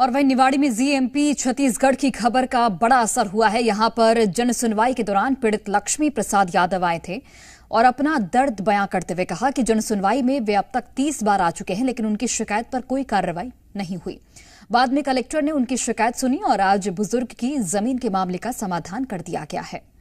और वहीं निवाड़ी में जीएमपी छत्तीसगढ़ की खबर का बड़ा असर हुआ है यहां पर जन सुनवाई के दौरान पीड़ित लक्ष्मी प्रसाद यादव आए थे और अपना दर्द बयां करते हुए कहा कि जन सुनवाई में वे अब तक तीस बार आ चुके हैं लेकिन उनकी शिकायत पर कोई कार्रवाई नहीं हुई बाद में कलेक्टर ने उनकी शिकायत सुनी और आज बुजुर्ग की जमीन के मामले का समाधान कर दिया गया है